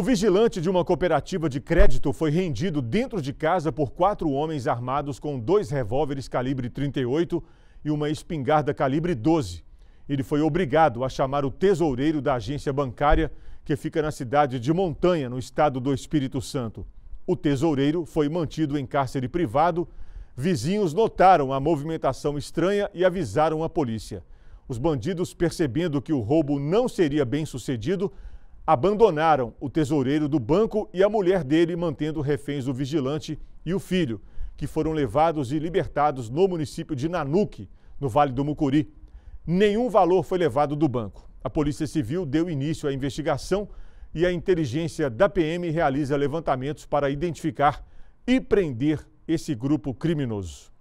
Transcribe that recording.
O vigilante de uma cooperativa de crédito foi rendido dentro de casa por quatro homens armados com dois revólveres calibre 38 e uma espingarda calibre 12. Ele foi obrigado a chamar o tesoureiro da agência bancária, que fica na cidade de Montanha, no estado do Espírito Santo. O tesoureiro foi mantido em cárcere privado. Vizinhos notaram a movimentação estranha e avisaram a polícia. Os bandidos, percebendo que o roubo não seria bem sucedido, abandonaram o tesoureiro do banco e a mulher dele, mantendo reféns o vigilante e o filho, que foram levados e libertados no município de Nanuque, no Vale do Mucuri. Nenhum valor foi levado do banco. A Polícia Civil deu início à investigação e a inteligência da PM realiza levantamentos para identificar e prender esse grupo criminoso.